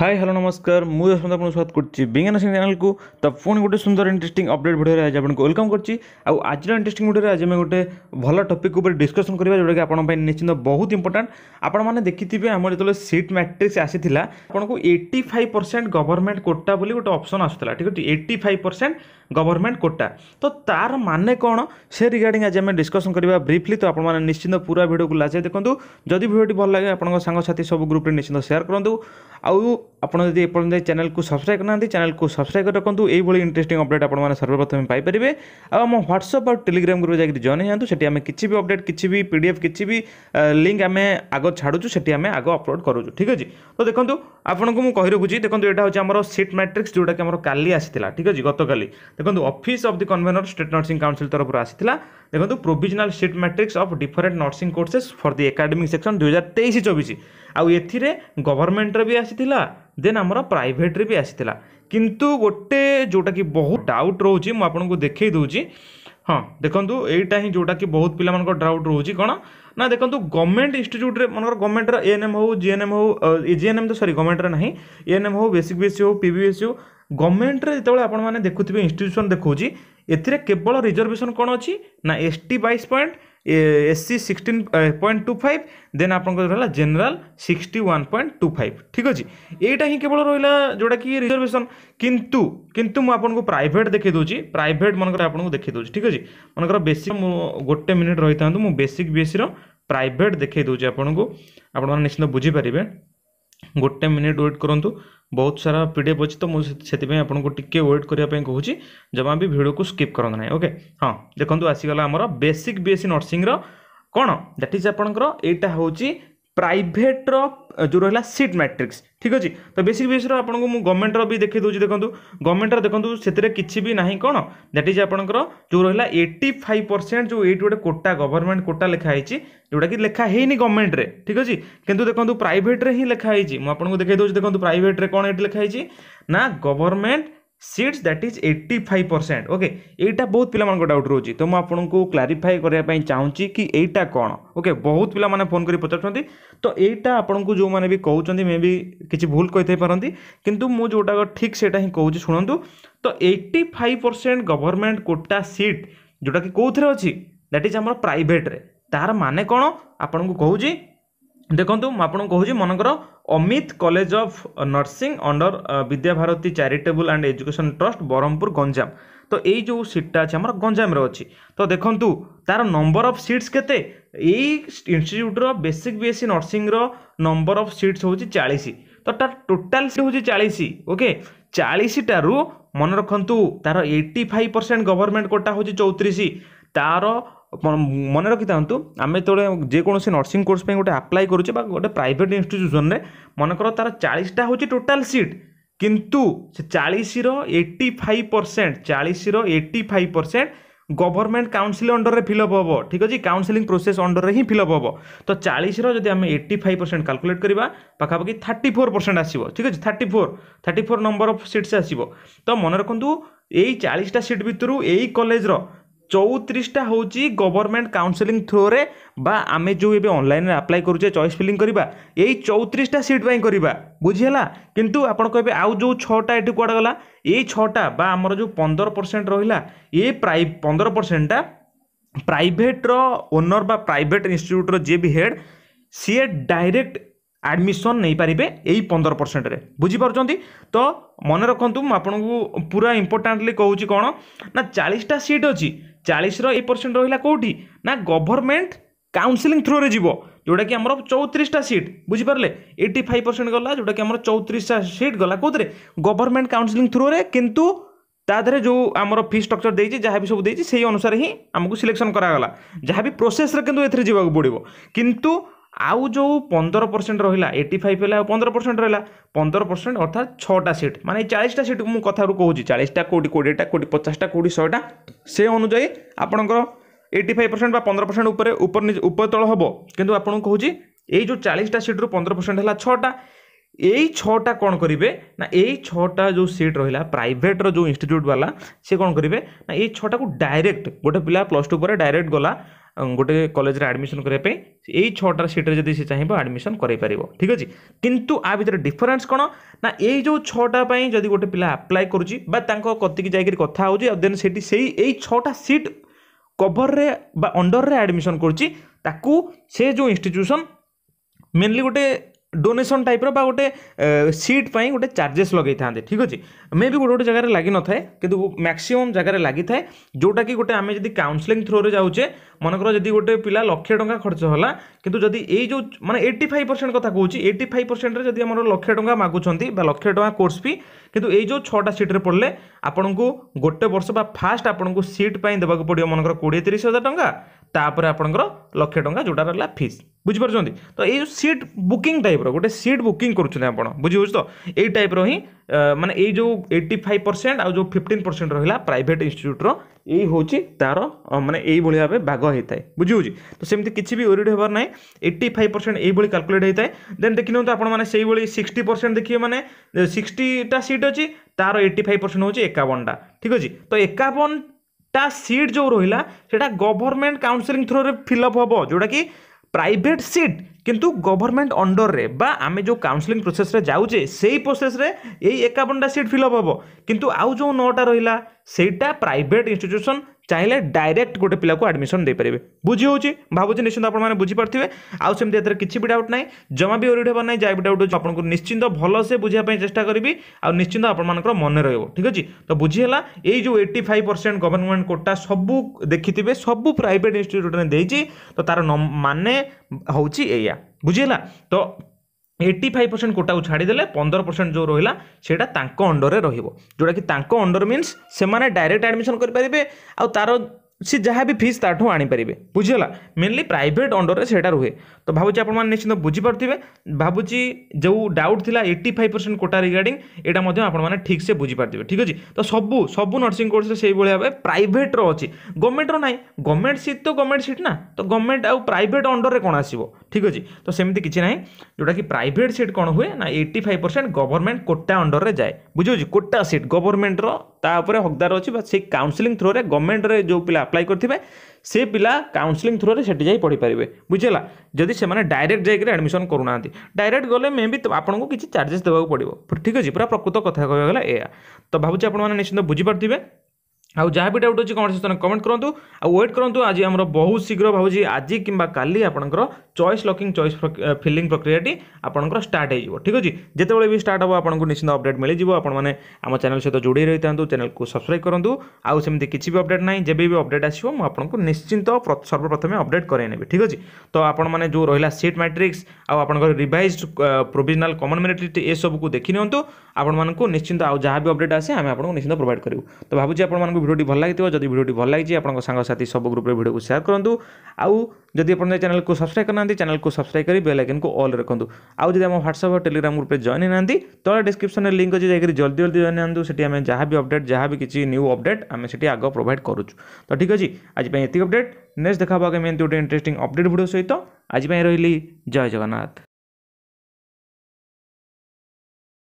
hi hello নমস্কার মু দশরথ আপনার স্বাগত করছি বিজ্ঞান সিং চ্যানেলকু তো পুঁ গোটে সুন্দর ইন্টারেস্টিং অপডেট ভিডিওরে আজ আপনার ওয়েলকম করছি আউ আজর ইন্টারেস্টিং ভিডিওরে আজ আমি গোটে ভাল টপিক উপরে ডিসকসন করা যেটা আপনার নিশ্চিত বহুত ইম্পর্টাট আপনার মানে দেখিবে আমার যেত সিট ম্যাট্রিক্স আসিলা আপনার eighty five percent government quota বলে গোটে অপসন আসুলা ঠিক আছে eighty five percent government quota তো তার মানে কোণ সে রিগার্ডিং আজ আমি ডিসকসন করা ব্রিফলি তো আপনার নিশ্চিত পুরা ভিডিওকে লাজে দেখুন যদি ভিডিওটি ভাল লাগে আপনার সাংসাথী সব গ্রুপে নিশ্চিত সেয়ার করতু আউ আপন যদি এপৰন চ্যানেল কো সাবস্ক্রাইব কৰা নি চ্যানেল কো সাবস্ক্রাইব কৰি ৰখন্তু এই বৰ ইন্টাৰেস্টিং আপডেট আপোন মানে सर्वप्रथमে পাই পৰিবে আৰু ম হোৱাটছআপ আৰু টেলিগ্ৰামৰ গৰজাক জইন হৈ যাতু সেটি আমি কিচিবি আপডেট কিচিবি পিডিএফ কিচিবি লিংক আমি আগো ছাঢ়ুছো সেটি আমি আগো আপলোড কৰোছো ঠিক আছে জি তো দেখোন্তু আপোনক ম কৈ ৰখু জি দেখোন্তু এটা হ'চে আমাৰ চিট ম্যাট্রিক্স যোটা কে আমাৰ কালি আছিললা ঠিক আছে জি গতকালি দেখোন্তু office of the convener state nursing কাউন্সিলৰ তৰফৰ আছিললা देखो provisional seat matrix of different nursing courses for the academic session दुई हजार तेईस चौबीस आउ ए गवर्नमेंट भी आसी देन आमर प्राइट्रे भी आसी किंतु गोटे जोटा कि बहुत डाउट रोच को देखे दूँ हाँ देखो यही जोटा कि बहुत पिला डाउट रोचे कौन ନା ଦେଖନ୍ତୁ ଗଭର୍ଣ୍ଣମେଣ୍ଟ ଇନଷ୍ଟିଚ୍ୟୁଟ୍ରେ ମନେକର ଗଭର୍ଣ୍ଣମେଣ୍ଟର ଏଏନ୍ଏମ୍ ହେଉ ଜିଏନ୍ଏମ୍ ହେଉ ଜିଏନ୍ଏମ୍ ତ ସରି ଗଭର୍ଣ୍ଣମେଣ୍ଟର ନାହିଁ ଏଏନ୍ଏମ୍ ହେଉ ବେସିକ୍ ବିଏସ୍ସି ହେଉ ପିବିଏସ୍ସି ହେଉ ଗଭର୍ଣ୍ଣମେଣ୍ଟରେ ଯେତେବେଳେ ଆପଣମାନେ ଦେଖୁଥିବେ ଇନଷ୍ଟିଚ୍ୟୁସନ୍ ଦେଖାଉଛି ଏଥିରେ କେବଳ ରିଜର୍ଭେସନ୍ କ'ଣ ଅଛି ନା ଏସ୍ ଟି ବାଇଶ point S C sixteen point two five then आप रहा general sixty one point two five ठीक अच्छे यहीटा ही केवल रहा जोटा कि रिजर्वेशन किंतु किंतु मुझे आपको प्राइट देखे दूसरी प्राइट मनकर आपको देखे दूसरी ठीक अच्छे मनकर बेसिक गोटे मिनिट रही था मुझे बेसिक बीएससी प्राइट देखे दूसरी आपको आपश्चिंत बुझीपरेंगे निश्चित बुझीपारे गोटे मिनिट व्वेट करूँ ବହୁତ ସାରା ପି ଡ଼ି ଏଫ୍ ଅଛି ତ ମୁଁ ସେଥିପାଇଁ ଆପଣଙ୍କୁ ଟିକେ ୱେଟ୍ କରିବା ପାଇଁ କହୁଛି ଜମା ବି ଭିଡ଼ିଓକୁ ସ୍କିପ୍ କରନ୍ତୁ ନାହିଁ ଓକେ ହଁ ଦେଖନ୍ତୁ ଆସିଗଲା ଆମର ବେସିକ୍ ବି ଏସ୍ ସି ନର୍ସିଂର କ'ଣ ଦ୍ୟାଟ୍ ଇଜ୍ ଆପଣଙ୍କର ଏଇଟା ହେଉଛି ପ୍ରାଇଭେଟ୍ର ଯେଉଁ ରହିଲା ସିଟ୍ ମ୍ୟାଟ୍ରିକ୍ସ ଠିକ୍ ଅଛି ତ ବେସିକ୍ ବେସିକ୍ର ଆପଣଙ୍କୁ ମୁଁ ଗଭର୍ଣ୍ଣମେଣ୍ଟର ବି ଦେଖେଇ ଦେଉଛି ଦେଖନ୍ତୁ ଗଭର୍ଣ୍ଣମେଣ୍ଟର ଦେଖନ୍ତୁ ସେଥିରେ କିଛି ବି ନାହିଁ କ'ଣ ଦ୍ୟାଟ୍ ଇଜ୍ ଆପଣଙ୍କର ଯେଉଁ ରହିଲା ଏଇଟି ଫାଇଭ୍ ପରସେଣ୍ଟ ଯେଉଁ ଏଇଠି ଗୋଟେ କୋଟା ଗଭର୍ଣ୍ଣମେଣ୍ଟ କୋଟା ଲେଖା ହେଇଛି ଯେଉଁଟାକି ଲେଖା ହେଇନି ଗଭର୍ଣ୍ଣମେଣ୍ଟରେ ଠିକ୍ ଅଛି କିନ୍ତୁ ଦେଖନ୍ତୁ ପ୍ରାଇଭେଟ୍ରେ ହିଁ ଲେଖା ହେଇଛି ମୁଁ ଆପଣଙ୍କୁ ଦେଖେଇ ଦେଉଛି ଦେଖନ୍ତୁ ପ୍ରାଇଭେଟ୍ରେ କ'ଣ ଏଇଠି ଲେଖା ହେଇଛି ନା government seats that is eighty five percent okay ଏଇଟା ବହୁତ ପିଲାମାନଙ୍କ ଡାଉଟ୍ ରହୁଛି ତ ମୁଁ ଆପଣଙ୍କୁ କ୍ଲାରିଫାଏ କରିବା ପାଇଁ ଚାହୁଁଛି କି ଏଇଟା କ'ଣ ଓକେ ବହୁତ ପିଲାମାନେ ଫୋନ୍ କରି ପଚାରୁଛନ୍ତି ତ ଏଇଟା ଆପଣଙ୍କୁ ଯେଉଁମାନେ ବି କହୁଛନ୍ତି ମେ ବି କିଛି ଭୁଲ କହିଥାଇପାରନ୍ତି କିନ୍ତୁ ମୁଁ ଯେଉଁଟାକ ଠିକ୍ ସେଇଟା ହିଁ କହୁଛି ଶୁଣନ୍ତୁ ତ eighty five percent government quota seat ଯେଉଁଟାକି କେଉଁଥିରେ ଅଛି ଦ୍ୟାଟ୍ ଇଜ୍ ଆମର ପ୍ରାଇଭେଟ୍ରେ ତାହାର ମାନେ କ'ଣ ଆପଣଙ୍କୁ କହୁଛି ଦେଖନ୍ତୁ ମୁଁ ଆପଣଙ୍କୁ କହୁଛି ମନେକର Amit college of nursing under Vidyabharati charitable and education trust Brahmapur Ganjam ତ ଏଇ ଯେଉଁ ସିଟ୍ଟା ଅଛି ଆମର ଗଞ୍ଜାମରେ ଅଛି ତ ଦେଖନ୍ତୁ ତାର ନମ୍ବର ଅଫ୍ ସିଟ୍ସ କେତେ ଏଇ ଇନଷ୍ଟିଚ୍ୟୁଟ୍ର ବେସିକ୍ ବି ଏସ୍ ସି ନର୍ସିଂର ନମ୍ବର ଅଫ୍ ସିଟ୍ସ ହେଉଛି ଚାଳିଶ ତ ତାର ଟୋଟାଲ୍ ସିଟ୍ ହେଉଛି ଚାଳିଶ ଓକେ ଚାଳିଶଟାରୁ ମନେ ରଖନ୍ତୁ ତାର eighty five percent government quota ହେଉଛି ଚଉତିରିଶ ତାର ମନେ ରଖିଥାନ୍ତୁ ଆମେ ଯେତେବେଳେ ଯେକୌଣସି ନର୍ସିଂ କୋର୍ସ ପାଇଁ ଗୋଟେ ଆପ୍ଲାଏ କରୁଛେ ବା ଗୋଟେ ପ୍ରାଇଭେଟ୍ ଇନଷ୍ଟିଚ୍ୟୁସନ୍ରେ ମନେକର ତା'ର ଚାଳିଶଟା ହେଉଛି ଟୋଟାଲ୍ ସିଟ୍ କିନ୍ତୁ ସେ ଚାଳିଶର ଏଇଟି ଫାଇଭ୍ ପରସେଣ୍ଟ ଚାଳିଶର eighty five percent government council ଅଣ୍ଡରରେ ଫିଲ୍ଅପ୍ ହେବ ଠିକ୍ ଅଛି କାଉନସିଲିଂ ପ୍ରୋସେସ୍ ଅଣ୍ଡରରେ ହିଁ ଫିଲ୍ଅପ୍ ହେବ ତ ଚାଳିଶର ଯଦି ଆମେ ଏଇଟି ଫାଇଭ୍ ପରସେଣ୍ଟ କାଲକୁଲେଟ୍ କରିବା ପାଖାପାଖି ଥାର୍ଟି ଫୋର୍ ପରସେଣ୍ଟ ଆସିବ ଠିକ୍ ଅଛି thirty four thirty four number of seats ଆସିବ ତ ମନେ ରଖନ୍ତୁ ଏଇ ଚାଳିଶଟା ସିଟ୍ ଭିତରୁ ଏଇ କଲେଜର চৌত্রিশটা ହେଉଛି ଗଭର୍ଣ୍ଣମେଣ୍ଟ କାଉନସିଲିଂ ଥ୍ରୋରେ ବା ଆମେ ଯେଉଁ ଏବେ ଅନଲାଇନ୍ରେ ଆପ୍ଲାଏ କରୁଛେ ଚଏସ୍ ଫିଲିଂ କରିବା ଏଇ ଚଉତ୍ରିଶଟା ସିଟ୍ ପାଇଁ କରିବା ବୁଝିହେଲା କିନ୍ତୁ ଆପଣ କହିବେ ଆଉ ଯେଉଁ ଛଅଟା ଏଠି କୁଆଡ଼େ ଗଲା ଏଇ ଛଅଟା ବା ଆମର ଯେଉଁ ପନ୍ଦର ପରସେଣ୍ଟ ରହିଲା ଏ ପ୍ରାଇ ପନ୍ଦର ପରସେଣ୍ଟଟା ପ୍ରାଇଭେଟ୍ର ଓନର୍ ବା ପ୍ରାଇଭେଟ୍ ଇନଷ୍ଟିଚ୍ୟୁଟ୍ର ଯିଏ ବି ହେଡ଼୍ ସିଏ ଡାଇରେକ୍ଟ ଆଡ଼ମିସନ୍ ନେଇପାରିବେ ଏଇ ପନ୍ଦର ପରସେଣ୍ଟରେ ବୁଝିପାରୁଛନ୍ତି ତ ମନେ ରଖନ୍ତୁ ମୁଁ ଆପଣଙ୍କୁ ପୁରା ଇମ୍ପୋର୍ଟାଣ୍ଟଲି କହୁଛି କ'ଣ ନା ଚାଳିଶଟା ସିଟ୍ ଅଛି ଚାଳିଶର ଏଇ ପରସେଣ୍ଟ ରହିଲା କେଉଁଠି ନା ଗଭର୍ଣ୍ଣମେଣ୍ଟ କାଉନସିଲିଂ ଥ୍ରୁରେ ଯିବ ଯେଉଁଟାକି ଆମର ଚଉତିରିଶଟା ସିଟ୍ ବୁଝିପାରିଲେ ଏଇଟି ଫାଇଭ୍ ପରସେଣ୍ଟ ଗଲା ଯେଉଁଟାକି ଆମର ଚଉତିରିଶଟା ସିଟ୍ ଗଲା କେଉଁଥିରେ ଗଭର୍ଣ୍ଣମେଣ୍ଟ କାଉନସିଲିଂ ଥ୍ରୁରେ କିନ୍ତୁ ତା ଦେହରେ ଯେଉଁ ଆମର ଫି ଷ୍ଟ୍ରକ୍ଚର ଦେଇଛି ଯାହା ବି ସବୁ ଦେଇଛି ସେଇ ଅନୁସାରେ ହିଁ ଆମକୁ ସିଲେକ୍ସନ୍ କରାଗଲା ଯାହା ବି ପ୍ରୋସେସ୍ରେ କିନ୍ତୁ ଏଥିରେ ଯିବାକୁ ପଡ଼ିବ କିନ୍ତୁ ଆଉ ଯେଉଁ ପନ୍ଦର ପରସେଣ୍ଟ ରହିଲା ଏଇଟି ଫାଇଭ୍ ହେଲା ଆଉ ପନ୍ଦର ପରସେଣ୍ଟ ରହିଲା ପନ୍ଦର ପରସେଣ୍ଟ ଅର୍ଥାତ୍ ଛଅଟା ସିଟ୍ ମାନେ ଏଇ ଚାଳିଶଟା ସିଟ୍କୁ ମୁଁ କଥାରୁ କହୁଛି ଚାଳିଶଟା କେଉଁଠି କୋଡ଼ିଏଟା କେଉଁଠି ପଚାଶଟା କେଉଁଠି ଶହେଟା ସେ ଅନୁଯାୟୀ ଆପଣଙ୍କର ଏଇଟି ଫାଇଭ୍ ପରସେଣ୍ଟ ବା ପନ୍ଦର ପରସେଣ୍ଟ ଉପରେ ଉପର ଉପର ତଳ ହେବ କିନ୍ତୁ ଆପଣଙ୍କୁ କହୁଛି ଏଇ ଯେଉଁ ଚାଳିଶଟା ସିଟ୍ରୁ ପନ୍ଦର ପରସେଣ୍ଟ ହେଲା ଛଅଟା ଏଇ ଛଅଟା କ'ଣ କରିବେ ନା ଏଇ ଛଅଟା ଯେଉଁ ସିଟ୍ ରହିଲା ପ୍ରାଇଭେଟ୍ର ଯେଉଁ ଇନଷ୍ଟିଚ୍ୟୁଟ୍ ବାଲା ସେ କ'ଣ କରିବେ ନା ଏଇ ଛଅଟାକୁ ଡାଇରେକ୍ଟ ଗୋଟେ ପିଲା ପ୍ଲସ୍ ଟୁ ପରେ ଡାଇରେକ୍ଟ ଗଲା ଗୋଟେ କଲେଜରେ ଆଡ଼ମିସନ୍ କରିବା ପାଇଁ ଏଇ ଛଅଟା ସିଟ୍ରେ ଯଦି ସେ ଚାହିଁବ ଆଡ଼ମିସନ୍ କରାଇପାରିବ ଠିକ୍ ଅଛି କିନ୍ତୁ ଆ ଭିତରେ ଡିଫରେନ୍ସ କ'ଣ ନା ଏଇ ଯେଉଁ ଛଅଟା ପାଇଁ ଯଦି ଗୋଟେ ପିଲା ଆପ୍ଲାଏ କରୁଛି ବା ତାଙ୍କ କତିକି ଯାଇକରି କଥା ହେଉଛି ଆଉ ଦେନ୍ ସେଠି ସେଇ ଏଇ ଛଅଟା ସିଟ୍ କଭର୍ରେ ବା ଅଣ୍ଡର୍ରେ ଆଡ଼ମିସନ୍ କରୁଛି ତାକୁ ସେ ଯେଉଁ ଇନଷ୍ଟିଚ୍ୟୁସନ୍ ମେନ୍ଲି ଗୋଟେ ডোনেসন টাইপ্র বা ଗୋଟେ ସିଟ୍ ପାଇଁ ଗୋଟେ ଚାର୍ଜେସ୍ ଲଗେଇଥାନ୍ତି ଠିକ୍ ଅଛି ମେ ବି ଗୋଟେ ଗୋଟେ ଜାଗାରେ ଲାଗିନଥାଏ କିନ୍ତୁ ମ୍ୟାକ୍ସିମମ୍ ଜାଗାରେ ଲାଗିଥାଏ ଯେଉଁଟାକି ଗୋଟେ ଆମେ ଯଦି କାଉନ୍ସିଲିଂ ଥ୍ରୋରେ ଯାଉଛେ ମନେକର ଯଦି ଗୋଟେ ପିଲା ଲକ୍ଷେ ଟଙ୍କା ଖର୍ଚ୍ଚ ହେଲା କିନ୍ତୁ ଯଦି ଏଇ ଯେଉଁ ମାନେ ଏଇଟି ଫାଇଭ୍ ପରସେଣ୍ଟ କଥା କହୁଛି ଏଇଟି ଫାଇଭ୍ ପରସେଣ୍ଟରେ ଯଦି ଆମର ଲକ୍ଷେ ଟଙ୍କା ମାଗୁଛନ୍ତି ବା ଲକ୍ଷେ ଟଙ୍କା କୋର୍ସ ଫି କିନ୍ତୁ ଏଇ ଯେଉଁ ଛଅଟା ସିଟ୍ରେ ପଡ଼ିଲେ ଆପଣଙ୍କୁ ଗୋଟେ ବର୍ଷ ବା ଫାଷ୍ଟ ଆପଣଙ୍କୁ ସିଟ୍ ପାଇଁ ଦେବାକୁ ପଡ଼ିବ ମନେକର କୋଡ଼ିଏ ତିରିଶ ହଜାର ଟଙ୍କା ତାପରେ ଆପଣଙ୍କର ଲକ୍ଷେ ଟଙ୍କା ଯେଉଁଟା ରହିଲା ଫିସ୍ ବୁଝିପାରୁଛନ୍ତି ତ ଏଇ ଯେଉଁ ସିଟ୍ ବୁକିଂ ଟାଇପ୍ର ଗୋଟେ ସିଟ୍ ବୁକିଂ କରୁଛନ୍ତି ଆପଣ ବୁଝିହେଉଛି ତ ଏଇ ଟାଇପ୍ର ହିଁ ମାନେ ଏଇ ଯେଉଁ ଏଇଟି ଫାଇଭ୍ ପରସେଣ୍ଟ ଆଉ ଯେଉଁ ଫିଫ୍ଟିନ୍ ପରସେଣ୍ଟ ରହିଲା ପ୍ରାଇଭେଟ୍ ଇନଷ୍ଟିଚ୍ୟୁଟ୍ର ଏଇ ହେଉଛି ତା'ର ମାନେ ଏଇଭଳି ଭାବେ ଭାଗ ହେଇଥାଏ ବୁଝିହେଉଛି ତ ସେମିତି କିଛି ବି ଓରିଡ଼ ହେବାର ନାହିଁ ଏଇଟି ଫାଇଭ୍ ପରସେଣ୍ଟ ଏଇଭଳି କାଲକୁଲେଟ୍ ହୋଇଥାଏ ଦେନ୍ ଦେଖିନିଅନ୍ତୁ ଆପଣମାନେ ସେଇଭଳି ସିକ୍ସଟି ପରସେଣ୍ଟ ଦେଖିବେ ମାନେ ସିକ୍ସଟିଟା ସିଟ୍ ଅଛି ତା'ର ଏଇଟି ଫାଇଭ୍ ପରସେଣ୍ଟ ହେଉଛି ଏକାବନଟା ଠିକ୍ ଅଛି ତ ଏକାବନ ତା ସିଟ୍ ଯେଉଁ ରହିଲା ସେଇଟା ଗଭର୍ଣ୍ଣମେଣ୍ଟ କାଉନସିଲିଂ ଥ୍ରୋରେ ଫିଲ୍ଅପ୍ ହେବ ଯେଉଁଟାକି ପ୍ରାଇଭେଟ୍ ସିଟ୍ କିନ୍ତୁ ଗଭର୍ଣ୍ଣମେଣ୍ଟ ଅଣ୍ଡରରେ ବା ଆମେ ଯେଉଁ କାଉନସିଲିଂ ପ୍ରୋସେସ୍ରେ ଯାଉଛେ ସେଇ ପ୍ରୋସେସ୍ରେ ଏଇ ଏକାବନଟା ସିଟ୍ ଫିଲ୍ଅପ୍ ହେବ କିନ୍ତୁ ଆଉ ଯେଉଁ ନଅଟା ରହିଲା ସେଇଟା ପ୍ରାଇଭେଟ୍ ଇନଷ୍ଟିଚ୍ୟୁସନ୍ চাইলে ডাইরেক্ট গোটে পিলাকে আডমিশন দিয়ে বুঝি হচ্ছে ভাবুছি নিশ্চিত আপনার বুঝিপারে আমিটি এর কিছু বি ডাউট না জমা বি ওরিড হবার না যা বি ডাউট হচ্ছে আপনার নিশ্চিন্ত ভালসে বুঝা চেষ্টা করবি আশ্চিন্ত আপনার মনে রহব ঠিক আছে তো বুঝি হল এই যে eighty five percent government quota সবু দেখিবে সবু প্রাইভেট ইনস্টিট্যুট দিয়েছি তো তার মানে হচ্ছে এইয়া বুঝি হল তো ଏଇଟି ଫାଇଭ୍ ପରସେଣ୍ଟ କୋଟାକୁ ଛାଡ଼ିଦେଲେ ପନ୍ଦର ପରସେଣ୍ଟ ଯେଉଁ ରହିଲା ସେଇଟା ତାଙ୍କ ଅଣ୍ଡରରେ ରହିବ ଯେଉଁଟାକି ତାଙ୍କ ଅଣ୍ଡର ମିନ୍ସ ସେମାନେ ଡାଇରେକ୍ଟ ଆଡ଼ମିସନ୍ କରିପାରିବେ ଆଉ ତା'ର ସେ ଯାହା ବି ଫିସ୍ ତାଠୁ ଆଣିପାରିବେ ବୁଝିଗଲା ମେନଲି ପ୍ରାଇଭେଟ୍ ଅଣ୍ଡରରେ ସେଇଟା ରୁହେ ତ ଭାବୁଛି ଆପଣମାନେ ନିଶ୍ଚିନ୍ତ ବୁଝିପାରୁଥିବେ ଭାବୁଛି ଯେଉଁ ଡାଉଟ୍ ଥିଲା eighty five percent quota regarding ଏଇଟା ମଧ୍ୟ ଆପଣମାନେ ଠିକ୍ସେ ବୁଝିପାରିଥିବେ ଠିକ୍ ଅଛି ତ ସବୁ ସବୁ ନର୍ସିଂ କୋର୍ସରେ ସେଇଭଳି ଭାବେ ପ୍ରାଇଭେଟ୍ର ଅଛି ଗଭର୍ଣ୍ଣମେଣ୍ଟର ନାହିଁ ଗଭର୍ଣ୍ଣମେଣ୍ଟ ସିଟ୍ ତ ଗଭର୍ଣ୍ଣମେଣ୍ଟ ସିଟ୍ ନା ତ ଗଭର୍ଣ୍ଣମେଣ୍ଟ ଆଉ ପ୍ରାଇଭେଟ୍ ଅଣ୍ଡରରେ କ'ଣ ଆସିବ ঠিক ଅଛି ତ ସେମିତି କିଛି ନାହିଁ ଯେଉଁଟାକି ପ୍ରାଇଭେଟ୍ ସିଟ୍ କ'ଣ ହୁଏ ନା eighty five percent government quota ଅଣ୍ଡରରେ ଯାଏ ବୁଝିହେଉଛି କୋଟା ସିଟ୍ ଗଭର୍ଣ୍ଣମେଣ୍ଟର ତା ଉପରେ ହକଦାର ଅଛି ବା ସେଇ କାଉନସିଲିଂ ଥ୍ରୋରେ ଗଭର୍ଣ୍ଣମେଣ୍ଟରେ ଯେଉଁ ପିଲା ଆପ୍ଲାଏ କରିଥିବେ ସେ ପିଲା କାଉନସିଲିଂ ଥ୍ରୋରେ ସେଠି ଯାଇ ପଢ଼ିପାରିବେ ବୁଝିହେଲା ଯଦି ସେମାନେ ଡାଇରେକ୍ଟ ଯାଇକରି ଆଡ଼ମିସନ୍ କରୁନାହାନ୍ତି ଡାଇରେକ୍ଟ ଗଲେ ମେ ବି ଆପଣଙ୍କୁ କିଛି ଚାର୍ଜେସ୍ ଦେବାକୁ ପଡ଼ିବ ଠିକ୍ ଅଛି ପୁରା ପ୍ରକୃତ କଥା କହିବାକୁ ଗଲା ଏହା ତ ଭାବୁଛି ଆପଣମାନେ ନିଶ୍ଚିନ୍ତ ବୁଝିପାରୁଥିବେ ଆଉ ଯାହା ବି ଡାଉଟ୍ ଅଛି କମେଣ୍ଟ ସେକ୍ସନରେ କମେଣ୍ଟ କରନ୍ତୁ ଆଉ ୱେଟ୍ କରନ୍ତୁ ଆଜି ଆମର ବହୁତ ଶୀଘ୍ର ଭାବୁଛି ଆଜି କିମ୍ବା କାଲି ଆପଣଙ୍କର ଚଏସ୍ ଲକିଂ ଚଏସ୍ ଫିଲିଂ ପ୍ରକ୍ରିୟାଟି ଆପଣଙ୍କର ଷ୍ଟାର୍ଟ ହୋଇଯିବ ଠିକ୍ ଅଛି ଯେତେବେଳେ ବି ଷ୍ଟାର୍ଟ ହେବ ଆପଣଙ୍କୁ ନିଶ୍ଚିତ ଅପଡ଼େଟ୍ ମିଳିଯିବ ଆପଣମାନେ ଆମ ଚ୍ୟାନେଲ୍ ସହିତ ଯୋଡ଼ି ରହିଥାନ୍ତୁ ଚ୍ୟାନେଲ୍କୁ ସବସ୍କ୍ରାଇବ୍ କରନ୍ତୁ ଆଉ ସେମିତି କିଛି ବି ଅପଡ଼େଟ୍ ନାହିଁ ଯେବେ ବି ଅପଡ଼େଟ୍ ଆସିବ ମୁଁ ଆପଣଙ୍କୁ ନିଶ୍ଚିନ୍ତ ସର୍ବପ୍ରଥମେ ଅପଡ଼େଟ୍ କରାଇ ନେବି ଠିକ୍ ଅଛି ତ ଆପଣମାନେ ଯେଉଁ ରହିଲା ସିଟ୍ ମ୍ୟାଟ୍ରିକ୍ସ ଆଉ ଆପଣଙ୍କର ରିଭାଇଜ୍ ପ୍ରୋଭିଜନାଲ୍ କମନ୍ ମେରିଟ୍ ଏସବୁକୁ ଦେଖିନିଅନ୍ତୁ ଆପଣମାନଙ୍କୁ ନିଶ୍ଚିନ୍ତ ଆଉ ଯାହା ବି ଅପଡ଼େଟ୍ ଆସେ ଆମେ ଆପଣଙ୍କୁ ନିଶ୍ଚିନ୍ତ ପ୍ରୋଭାଇଡ଼ କରିବୁ ତ ଭାବୁଛି ଆପଣମାନଙ୍କୁ ভিডিওটি ভাল লাগিতো যদি ভিডিওটি ভাল লাগিজি আপোনাক সাঙ্গ সাথী সব গ্রুপে ভিডিও শেয়ার কৰন্তু আৰু যদি আপোনাই চ্যানেল কো সাবস্ক্রাইব কৰনନ୍ତି চ্যানেল কো সাবস্ক্রাইব কৰি বেল আইকন কো অল ৰখন্তু আৰু যদি আমি WhatsApp আৰু Telegram গ্রুপে জয়েন নନ୍ତି তলে ডেসক্রিপশনৰ লিংক আছে জায়গাৰে জলদি জলদি জয়েন নন্তু সেটি আমি জহা বি আপডেট জহা বি কিচি নিউ আপডেট আমি সেটি আগো প্ৰোভাইড কৰোচ তো ঠিক আছে আজি বাই এতিয়া আপডেট নেক্সট দেখাবা গে মই এটা ইন্টাৰেস্টিং আপডেট ভিডিও সৈতে আজি বাই ৰহিলি জয় জগন্নাথ